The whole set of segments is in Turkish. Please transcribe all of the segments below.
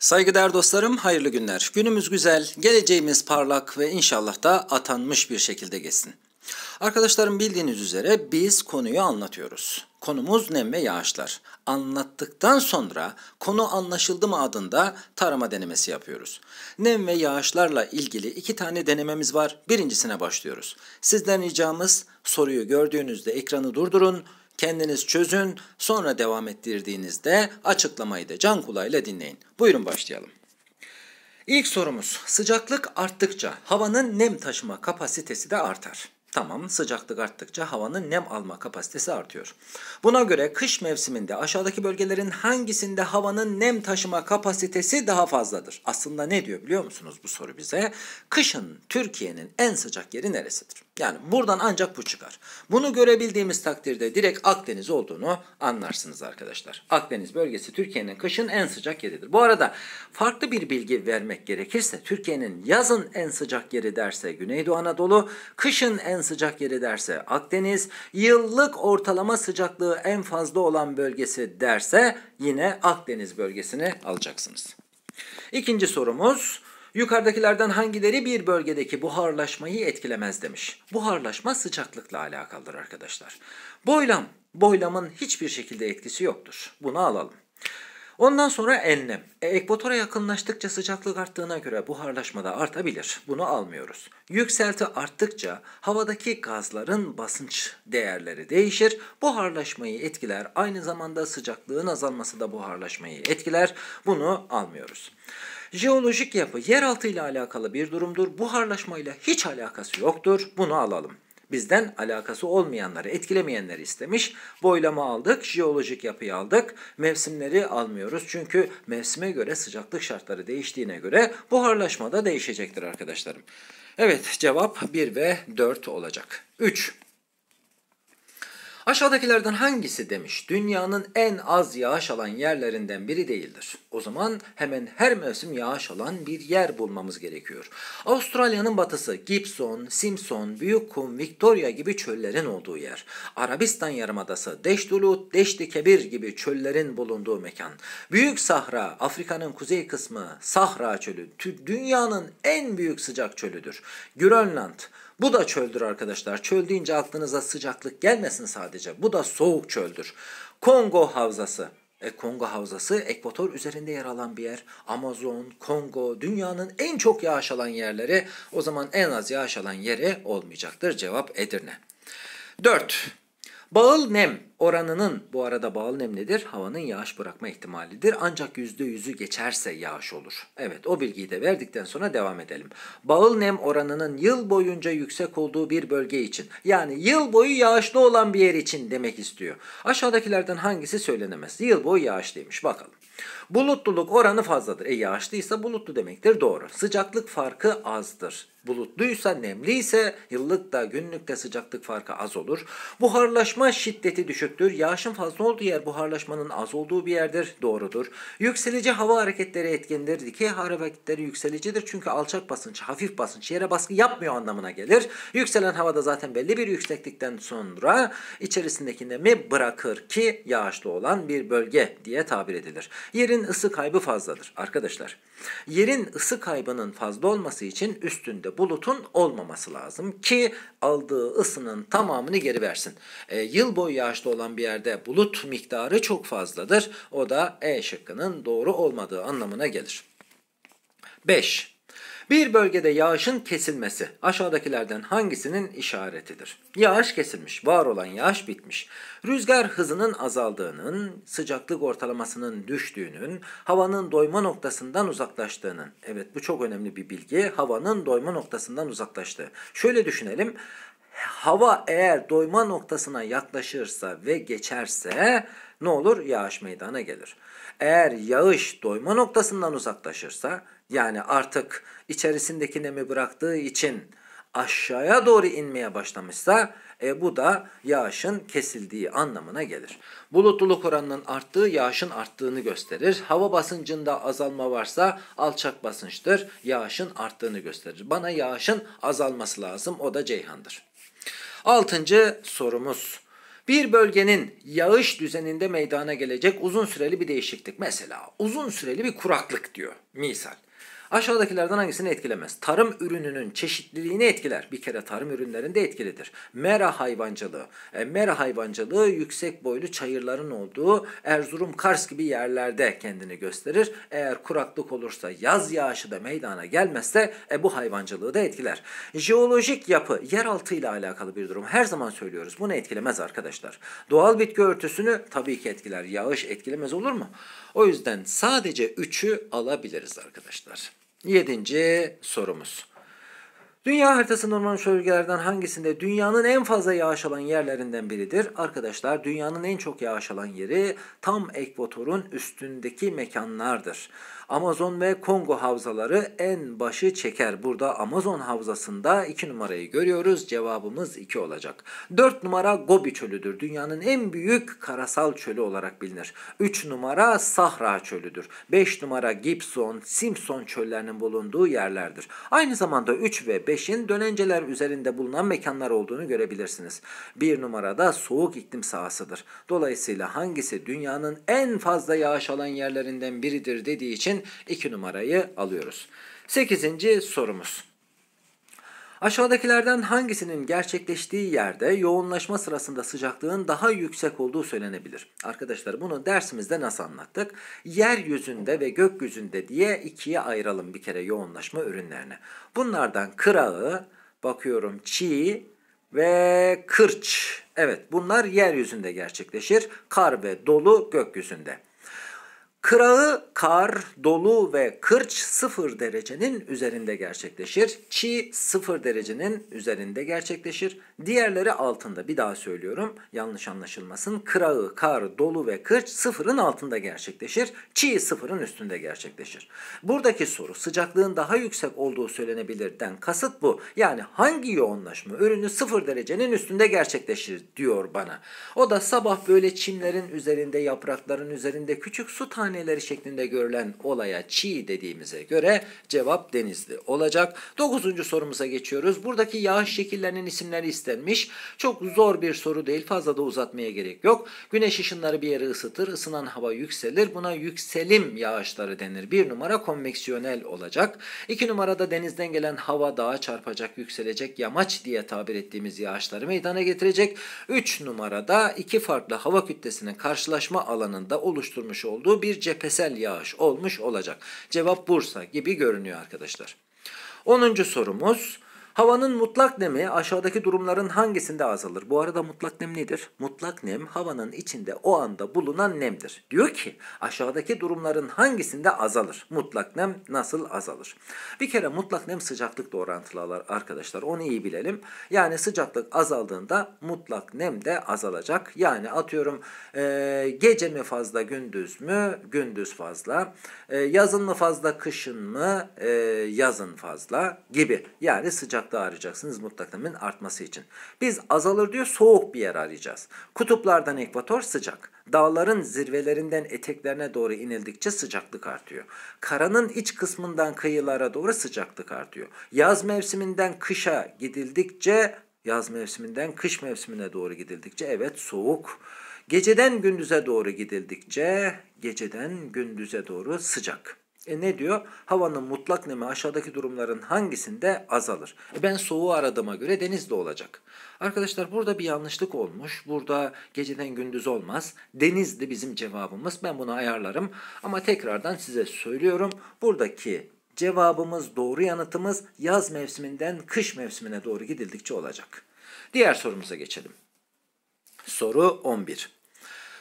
Saygıdeğer dostlarım, hayırlı günler. Günümüz güzel, geleceğimiz parlak ve inşallah da atanmış bir şekilde geçsin. Arkadaşlarım bildiğiniz üzere biz konuyu anlatıyoruz. Konumuz nem ve yağışlar. Anlattıktan sonra konu anlaşıldı mı adında tarama denemesi yapıyoruz. Nem ve yağışlarla ilgili iki tane denememiz var. Birincisine başlıyoruz. Sizden ricamız soruyu gördüğünüzde ekranı durdurun Kendiniz çözün, sonra devam ettirdiğinizde açıklamayı da can kulağıyla dinleyin. Buyurun başlayalım. İlk sorumuz sıcaklık arttıkça havanın nem taşıma kapasitesi de artar. Tamam sıcaklık arttıkça havanın nem alma kapasitesi artıyor. Buna göre kış mevsiminde aşağıdaki bölgelerin hangisinde havanın nem taşıma kapasitesi daha fazladır? Aslında ne diyor biliyor musunuz bu soru bize? Kışın Türkiye'nin en sıcak yeri neresidir? Yani buradan ancak bu çıkar. Bunu görebildiğimiz takdirde direkt Akdeniz olduğunu anlarsınız arkadaşlar. Akdeniz bölgesi Türkiye'nin kışın en sıcak yeridir. Bu arada farklı bir bilgi vermek gerekirse Türkiye'nin yazın en sıcak yeri derse Güneydoğu Anadolu, kışın en sıcak yeri derse Akdeniz, yıllık ortalama sıcaklığı en fazla olan bölgesi derse yine Akdeniz bölgesini alacaksınız. İkinci sorumuz Yukarıdakilerden hangileri bir bölgedeki buharlaşmayı etkilemez demiş. Buharlaşma sıcaklıkla alakalıdır arkadaşlar. Boylam, boylamın hiçbir şekilde etkisi yoktur. Bunu alalım. Ondan sonra enlem. E, ekvatora yakınlaştıkça sıcaklık arttığına göre buharlaşma da artabilir. Bunu almıyoruz. Yükselti arttıkça havadaki gazların basınç değerleri değişir. Buharlaşmayı etkiler. Aynı zamanda sıcaklığın azalması da buharlaşmayı etkiler. Bunu almıyoruz. Jeolojik yapı yeraltı ile alakalı bir durumdur. Buharlaşma ile hiç alakası yoktur. Bunu alalım. Bizden alakası olmayanları, etkilemeyenleri istemiş. Boylama aldık, jeolojik yapıyı aldık. Mevsimleri almıyoruz çünkü mevsime göre sıcaklık şartları değiştiğine göre buharlaşma da değişecektir arkadaşlarım. Evet cevap 1 ve 4 olacak. 3. Aşağıdakilerden hangisi demiş dünyanın en az yağış alan yerlerinden biri değildir. O zaman hemen her mevsim yağış alan bir yer bulmamız gerekiyor. Avustralya'nın batısı Gibson, Simpson, Büyük Kum, Victoria gibi çöllerin olduğu yer. Arabistan Yarımadası Deştulut, Deşti gibi çöllerin bulunduğu mekan. Büyük Sahra, Afrika'nın kuzey kısmı Sahra çölü dünyanın en büyük sıcak çölüdür. Grönland, bu da çöldür arkadaşlar. Çöl deyince aklınıza sıcaklık gelmesin sadece. Bu da soğuk çöldür. Kongo Havzası. E, Kongo Havzası ekvator üzerinde yer alan bir yer. Amazon, Kongo dünyanın en çok yağış alan yerleri. O zaman en az yağış alan yeri olmayacaktır. Cevap Edirne. 4. Bağıl nem oranının bu arada bağıl nem nedir? Havanın yağış bırakma ihtimalidir. Ancak %100'ü geçerse yağış olur. Evet o bilgiyi de verdikten sonra devam edelim. Bağıl nem oranının yıl boyunca yüksek olduğu bir bölge için yani yıl boyu yağışlı olan bir yer için demek istiyor. Aşağıdakilerden hangisi söylenemez? Yıl boyu yağışlıymış bakalım. Bulutluluk oranı fazladır. E yağışlıysa bulutlu demektir doğru. Sıcaklık farkı azdır bulutluysa, nemliyse günlük de sıcaklık farkı az olur. Buharlaşma şiddeti düşüktür. Yağışın fazla olduğu yer buharlaşmanın az olduğu bir yerdir. Doğrudur. Yükselici hava hareketleri etkindir. Dikey hareketleri yükselicidir. Çünkü alçak basınç, hafif basınç yere baskı yapmıyor anlamına gelir. Yükselen havada zaten belli bir yükseklikten sonra içerisindeki nemi bırakır ki yağışlı olan bir bölge diye tabir edilir. Yerin ısı kaybı fazladır arkadaşlar. Yerin ısı kaybının fazla olması için üstünde bulutun olmaması lazım ki aldığı ısının tamamını geri versin. E, yıl boyu yağışlı olan bir yerde bulut miktarı çok fazladır. O da E şıkkının doğru olmadığı anlamına gelir. 5. Bir bölgede yağışın kesilmesi aşağıdakilerden hangisinin işaretidir? Yağış kesilmiş, var olan yağış bitmiş. Rüzgar hızının azaldığının, sıcaklık ortalamasının düştüğünün, havanın doyma noktasından uzaklaştığının. Evet bu çok önemli bir bilgi. Havanın doyma noktasından uzaklaştığı. Şöyle düşünelim hava eğer doyma noktasına yaklaşırsa ve geçerse ne olur? Yağış meydana gelir. Eğer yağış doyma noktasından uzaklaşırsa yani artık içerisindeki nemi bıraktığı için aşağıya doğru inmeye başlamışsa e, bu da yağışın kesildiği anlamına gelir. Bulutluluk oranının arttığı yağışın arttığını gösterir. Hava basıncında azalma varsa alçak basınçtır. Yağışın arttığını gösterir. Bana yağışın azalması lazım. O da Ceyhan'dır. Altıncı sorumuz. Bir bölgenin yağış düzeninde meydana gelecek uzun süreli bir değişiklik. Mesela uzun süreli bir kuraklık diyor misal. Aşağıdakilerden hangisini etkilemez? Tarım ürününün çeşitliliğini etkiler. Bir kere tarım ürünlerinde etkilidir. Mera hayvancılığı. E, mera hayvancılığı yüksek boylu çayırların olduğu Erzurum, Kars gibi yerlerde kendini gösterir. Eğer kuraklık olursa, yaz yağışı da meydana gelmezse e, bu hayvancılığı da etkiler. Jeolojik yapı yeraltı ile alakalı bir durum. Her zaman söylüyoruz. Bunu etkilemez arkadaşlar. Doğal bitki örtüsünü tabii ki etkiler. Yağış etkilemez olur mu? O yüzden sadece 3'ü alabiliriz arkadaşlar. Yedinci sorumuz. Dünya haritasının ormanmış bölgelerden hangisinde dünyanın en fazla yağış alan yerlerinden biridir? Arkadaşlar dünyanın en çok yağış alan yeri tam ekvatorun üstündeki mekanlardır. Amazon ve Kongo havzaları en başı çeker. Burada Amazon havzasında 2 numarayı görüyoruz. Cevabımız 2 olacak. 4 numara Gobi çölüdür. Dünyanın en büyük karasal çölü olarak bilinir. 3 numara Sahra çölüdür. 5 numara Gibson, Simpson çöllerinin bulunduğu yerlerdir. Aynı zamanda 3 ve 5'in dönenceler üzerinde bulunan mekanlar olduğunu görebilirsiniz. 1 numarada soğuk iklim sahasıdır. Dolayısıyla hangisi dünyanın en fazla yağış alan yerlerinden biridir dediği için için 2 numarayı alıyoruz. 8. sorumuz. Aşağıdakilerden hangisinin gerçekleştiği yerde yoğunlaşma sırasında sıcaklığın daha yüksek olduğu söylenebilir? Arkadaşlar bunu dersimizde nasıl anlattık? Yeryüzünde ve gökyüzünde diye ikiye ayıralım bir kere yoğunlaşma ürünlerini. Bunlardan kralı bakıyorum çiğ ve kırç. Evet bunlar yeryüzünde gerçekleşir. Kar ve dolu gökyüzünde. Kırağı kar, dolu ve kırç 0 derecenin üzerinde gerçekleşir. Çi 0 derecenin üzerinde gerçekleşir. Diğerleri altında. Bir daha söylüyorum yanlış anlaşılmasın. Kırağı, kar, dolu ve kırç sıfırın altında gerçekleşir. Çiğ sıfırın üstünde gerçekleşir. Buradaki soru sıcaklığın daha yüksek olduğu söylenebilirden kasıt bu. Yani hangi yoğunlaşma ürünü sıfır derecenin üstünde gerçekleşir diyor bana. O da sabah böyle çimlerin üzerinde yaprakların üzerinde küçük su taneleri şeklinde görülen olaya çiğ dediğimize göre cevap denizli olacak. Dokuzuncu sorumuza geçiyoruz. Buradaki yağış şekillerinin isimleri istedim istenmiş. Çok zor bir soru değil fazla da uzatmaya gerek yok. Güneş ışınları bir yere ısıtır ısınan hava yükselir buna yükselim yağışları denir. Bir numara konveksiyonel olacak. İki numarada denizden gelen hava dağa çarpacak yükselecek yamaç diye tabir ettiğimiz yağışları meydana getirecek. Üç numarada iki farklı hava kütlesinin karşılaşma alanında oluşturmuş olduğu bir cephesel yağış olmuş olacak. Cevap Bursa gibi görünüyor arkadaşlar. 10. sorumuz Havanın mutlak nemi aşağıdaki durumların hangisinde azalır? Bu arada mutlak nem nedir? Mutlak nem havanın içinde o anda bulunan nemdir. Diyor ki aşağıdaki durumların hangisinde azalır? Mutlak nem nasıl azalır? Bir kere mutlak nem sıcaklıkla orantılılar arkadaşlar. Onu iyi bilelim. Yani sıcaklık azaldığında mutlak nem de azalacak. Yani atıyorum e, gece mi fazla gündüz mü? Gündüz fazla. E, yazın mı fazla kışın mı? E, yazın fazla gibi. Yani sıcaklık sıcaklığı arayacaksınız mutlak artması için. Biz azalır diyor soğuk bir yer arayacağız. Kutuplardan ekvator sıcak. Dağların zirvelerinden eteklerine doğru inildikçe sıcaklık artıyor. Karanın iç kısmından kıyılara doğru sıcaklık artıyor. Yaz mevsiminden kışa gidildikçe, yaz mevsiminden kış mevsimine doğru gidildikçe evet soğuk. Geceden gündüze doğru gidildikçe, geceden gündüze doğru sıcak. E ne diyor? Havanın mutlak nemi aşağıdaki durumların hangisinde azalır? E ben soğuğu aradığıma göre deniz de olacak. Arkadaşlar burada bir yanlışlık olmuş. Burada geceden gündüz olmaz. Denizdi bizim cevabımız. Ben bunu ayarlarım. Ama tekrardan size söylüyorum. Buradaki cevabımız, doğru yanıtımız yaz mevsiminden kış mevsimine doğru gidildikçe olacak. Diğer sorumuza geçelim. Soru 11.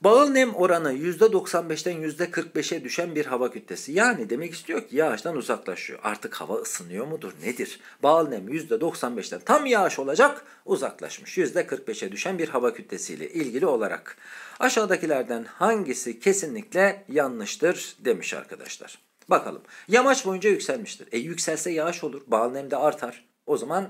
Bağıl nem oranı %95'ten %45'e düşen bir hava kütlesi. Yani demek istiyor ki yağıştan uzaklaşıyor. Artık hava ısınıyor mudur nedir? Bağıl nem %95'ten tam yağış olacak uzaklaşmış. %45'e düşen bir hava kütlesiyle ilgili olarak. Aşağıdakilerden hangisi kesinlikle yanlıştır demiş arkadaşlar. Bakalım. Yamaç boyunca yükselmiştir. E yükselse yağış olur. Bağıl nem de artar. O zaman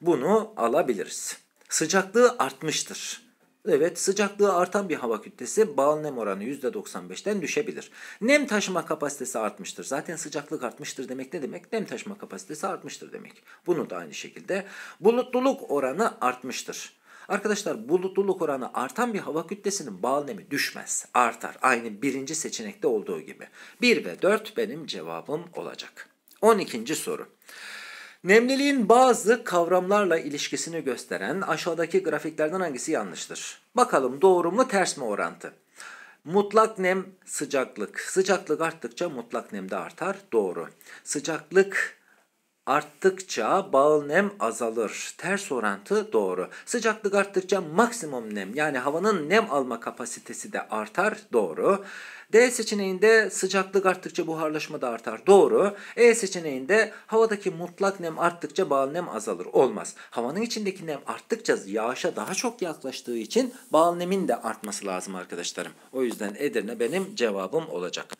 bunu alabiliriz. Sıcaklığı artmıştır. Evet sıcaklığı artan bir hava kütlesi bağlı nem oranı %95'ten düşebilir. Nem taşıma kapasitesi artmıştır. Zaten sıcaklık artmıştır demek ne demek? Nem taşıma kapasitesi artmıştır demek. Bunu da aynı şekilde bulutluluk oranı artmıştır. Arkadaşlar bulutluluk oranı artan bir hava kütlesinin bağlı nemi düşmez. Artar. Aynı birinci seçenekte olduğu gibi. 1 ve 4 benim cevabım olacak. 12. soru. Nemliliğin bazı kavramlarla ilişkisini gösteren aşağıdaki grafiklerden hangisi yanlıştır? Bakalım doğru mu ters mi orantı? Mutlak nem sıcaklık. Sıcaklık arttıkça mutlak nem de artar. Doğru. Sıcaklık arttıkça bağıl nem azalır. Ters orantı doğru. Sıcaklık arttıkça maksimum nem yani havanın nem alma kapasitesi de artar. Doğru. D seçeneğinde sıcaklık arttıkça buharlaşma da artar. Doğru. E seçeneğinde havadaki mutlak nem arttıkça bağlı nem azalır. Olmaz. Havanın içindeki nem arttıkça yağışa daha çok yaklaştığı için bağlı nemin de artması lazım arkadaşlarım. O yüzden Edirne benim cevabım olacak.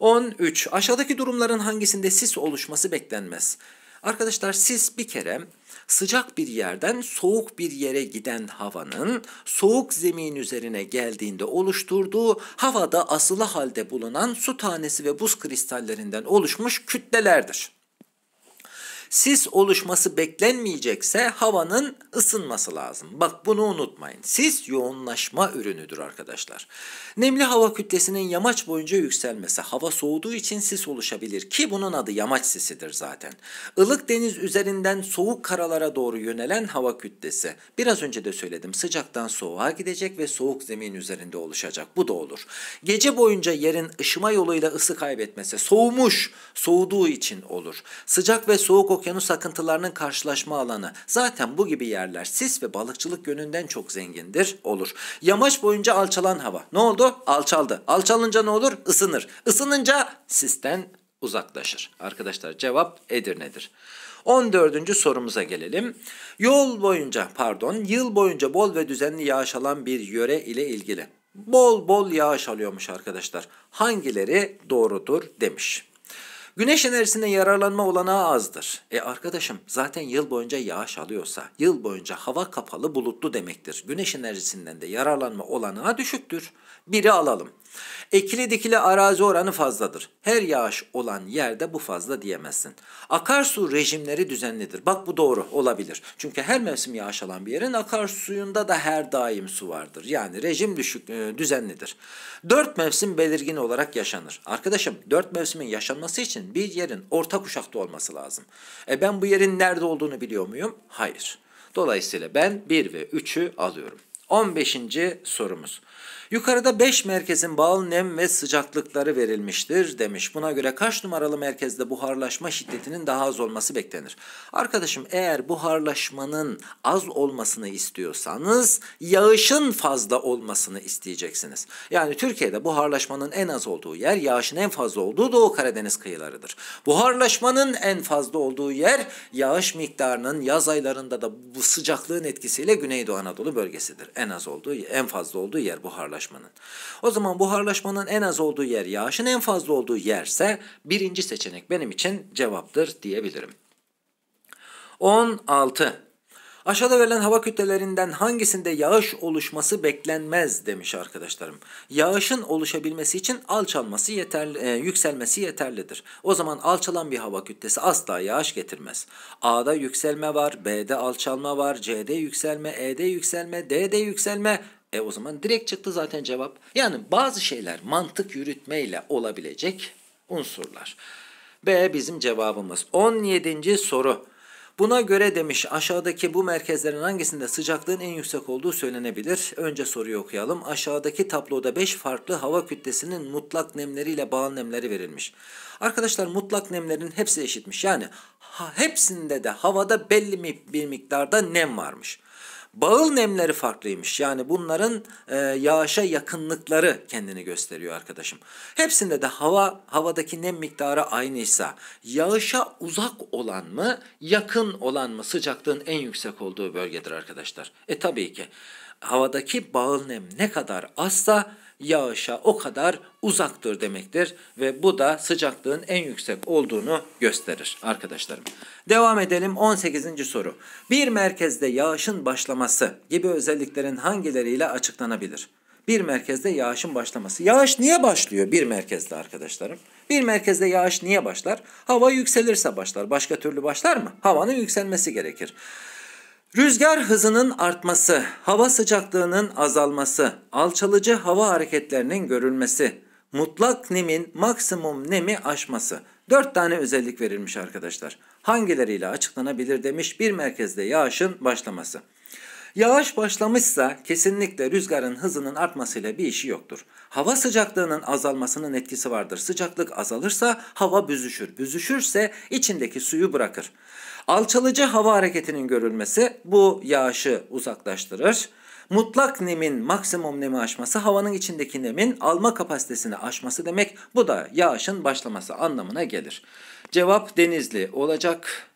13. Aşağıdaki durumların hangisinde sis oluşması beklenmez? Arkadaşlar siz bir kere sıcak bir yerden soğuk bir yere giden havanın soğuk zemin üzerine geldiğinde oluşturduğu havada asılı halde bulunan su tanesi ve buz kristallerinden oluşmuş kütlelerdir. Sis oluşması beklenmeyecekse havanın ısınması lazım. Bak bunu unutmayın. Sis yoğunlaşma ürünüdür arkadaşlar. Nemli hava kütlesinin yamaç boyunca yükselmesi hava soğuduğu için sis oluşabilir ki bunun adı yamaç sisidir zaten. Ilık deniz üzerinden soğuk karalara doğru yönelen hava kütlesi. Biraz önce de söyledim sıcaktan soğuğa gidecek ve soğuk zemin üzerinde oluşacak. Bu da olur. Gece boyunca yerin ışıma yoluyla ısı kaybetmesi soğumuş soğuduğu için olur. Sıcak ve soğuk okyanus akıntılarının karşılaşma alanı. Zaten bu gibi yerler sis ve balıkçılık yönünden çok zengindir olur. Yamaç boyunca alçalan hava. Ne oldu? Alçaldı. Alçalınca ne olur? Isınır. Isınınca sisten uzaklaşır. Arkadaşlar cevap Edirne'dir. 14. sorumuza gelelim. Yol boyunca pardon yıl boyunca bol ve düzenli yağış alan bir yöre ile ilgili. Bol bol yağış alıyormuş arkadaşlar. Hangileri doğrudur demiş. Güneş enerjisinden yararlanma olanağı azdır. E arkadaşım zaten yıl boyunca yağış alıyorsa, yıl boyunca hava kapalı bulutlu demektir. Güneş enerjisinden de yararlanma olanağı düşüktür. Biri alalım. Ekili dikili arazi oranı fazladır. Her yağış olan yerde bu fazla diyemezsin. Akarsu rejimleri düzenlidir. Bak bu doğru olabilir. Çünkü her mevsim yağış alan bir yerin akarsuyunda da her daim su vardır. Yani rejim düşük e, düzenlidir. Dört mevsim belirgin olarak yaşanır. Arkadaşım dört mevsimin yaşanması için bir yerin orta kuşakta olması lazım. E ben bu yerin nerede olduğunu biliyor muyum? Hayır. Dolayısıyla ben 1 ve 3'ü alıyorum. 15. sorumuz. Yukarıda 5 merkezin bağlı nem ve sıcaklıkları verilmiştir demiş. Buna göre kaç numaralı merkezde buharlaşma şiddetinin daha az olması beklenir? Arkadaşım eğer buharlaşmanın az olmasını istiyorsanız yağışın fazla olmasını isteyeceksiniz. Yani Türkiye'de buharlaşmanın en az olduğu yer yağışın en fazla olduğu Doğu Karadeniz kıyılarıdır. Buharlaşmanın en fazla olduğu yer yağış miktarının yaz aylarında da bu sıcaklığın etkisiyle Güneydoğu Anadolu bölgesidir. En az olduğu en fazla olduğu yer buharlaşma buharlaşmanın. O zaman buharlaşmanın en az olduğu yer yağışın en fazla olduğu yerse birinci seçenek benim için cevaptır diyebilirim. 16. Aşağıda verilen hava kütlelerinden hangisinde yağış oluşması beklenmez demiş arkadaşlarım. Yağışın oluşabilmesi için alçalması yeterli, e, yükselmesi yeterlidir. O zaman alçalan bir hava kütlesi asla yağış getirmez. A'da yükselme var, B'de alçalma var, C'de yükselme, E'de yükselme, D'de yükselme, e o zaman direkt çıktı zaten cevap. Yani bazı şeyler mantık yürütmeyle olabilecek unsurlar. B bizim cevabımız. 17. soru. Buna göre demiş aşağıdaki bu merkezlerin hangisinde sıcaklığın en yüksek olduğu söylenebilir? Önce soruyu okuyalım. Aşağıdaki tabloda 5 farklı hava kütlesinin mutlak nemleriyle bağlı nemleri verilmiş. Arkadaşlar mutlak nemlerin hepsi eşitmiş. Yani ha, hepsinde de havada belli bir miktarda nem varmış. Bağıl nemleri farklıymış. Yani bunların e, yağışa yakınlıkları kendini gösteriyor arkadaşım. Hepsinde de hava havadaki nem miktarı aynıysa yağışa uzak olan mı yakın olan mı sıcaklığın en yüksek olduğu bölgedir arkadaşlar. E tabii ki havadaki bağıl nem ne kadar azsa yağışa o kadar uzaktır demektir ve bu da sıcaklığın en yüksek olduğunu gösterir arkadaşlarım. Devam edelim 18. soru. Bir merkezde yağışın başlaması gibi özelliklerin hangileriyle açıklanabilir? Bir merkezde yağışın başlaması. Yağış niye başlıyor bir merkezde arkadaşlarım? Bir merkezde yağış niye başlar? Hava yükselirse başlar. Başka türlü başlar mı? Havanın yükselmesi gerekir. Rüzgar hızının artması, hava sıcaklığının azalması, alçalıcı hava hareketlerinin görülmesi, mutlak nemin maksimum nemi aşması. Dört tane özellik verilmiş arkadaşlar. Hangileriyle açıklanabilir demiş bir merkezde yağışın başlaması. Yağış başlamışsa kesinlikle rüzgarın hızının artmasıyla bir işi yoktur. Hava sıcaklığının azalmasının etkisi vardır. Sıcaklık azalırsa hava büzüşür. Büzüşürse içindeki suyu bırakır. Alçalıcı hava hareketinin görülmesi bu yağışı uzaklaştırır. Mutlak nemin maksimum nemi aşması havanın içindeki nemin alma kapasitesini aşması demek. Bu da yağışın başlaması anlamına gelir. Cevap Denizli olacak.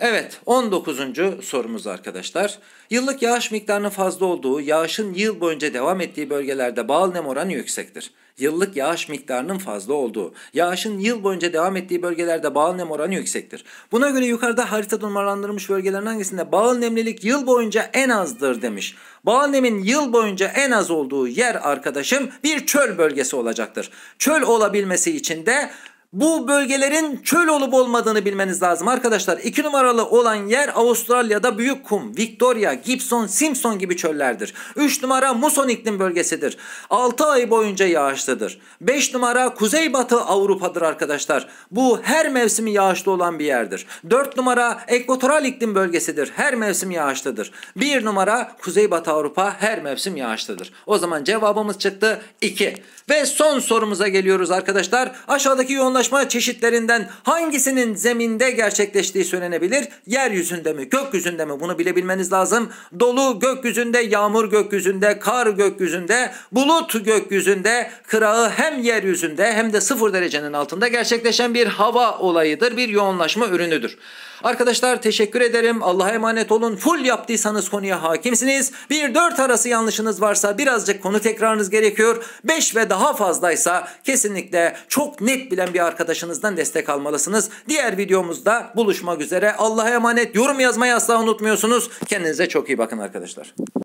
Evet 19. sorumuz arkadaşlar. Yıllık yağış miktarının fazla olduğu, yağışın yıl boyunca devam ettiği bölgelerde bağlı nem oranı yüksektir. Yıllık yağış miktarının fazla olduğu, yağışın yıl boyunca devam ettiği bölgelerde bağlı nem oranı yüksektir. Buna göre yukarıda harita numaralandırılmış bölgelerin hangisinde bağlı nemlilik yıl boyunca en azdır demiş. Bağlı nemin yıl boyunca en az olduğu yer arkadaşım bir çöl bölgesi olacaktır. Çöl olabilmesi için de bu bölgelerin çöl olup olmadığını bilmeniz lazım arkadaşlar. 2 numaralı olan yer Avustralya'da büyük kum, Victoria, Gibson, Simpson gibi çöllerdir. 3 numara muson iklim bölgesidir. 6 ay boyunca yağışlıdır. 5 numara kuzeybatı Avrupa'dır arkadaşlar. Bu her mevsimi yağışlı olan bir yerdir. 4 numara ekvatoral iklim bölgesidir. Her mevsim yağışlıdır. 1 numara kuzeybatı Avrupa her mevsim yağışlıdır. O zaman cevabımız çıktı 2. Ve son sorumuza geliyoruz arkadaşlar. Aşağıdaki yoğunlaşma yoğunlaşma çeşitlerinden hangisinin zeminde gerçekleştiği söylenebilir? Yeryüzünde mi, gökyüzünde mi? Bunu bilebilmeniz lazım. Dolu gökyüzünde, yağmur gökyüzünde, kar gökyüzünde, bulut gökyüzünde, kırağı hem yeryüzünde hem de sıfır derecenin altında gerçekleşen bir hava olayıdır, bir yoğunlaşma ürünüdür. Arkadaşlar teşekkür ederim. Allah'a emanet olun. Full yaptıysanız konuya hakimsiniz. Bir dört arası yanlışınız varsa birazcık konu tekrarınız gerekiyor. Beş ve daha fazlaysa kesinlikle çok net bilen bir arkadaşınızdan destek almalısınız. Diğer videomuzda buluşmak üzere. Allah'a emanet. Yorum yazmayı asla unutmuyorsunuz. Kendinize çok iyi bakın arkadaşlar.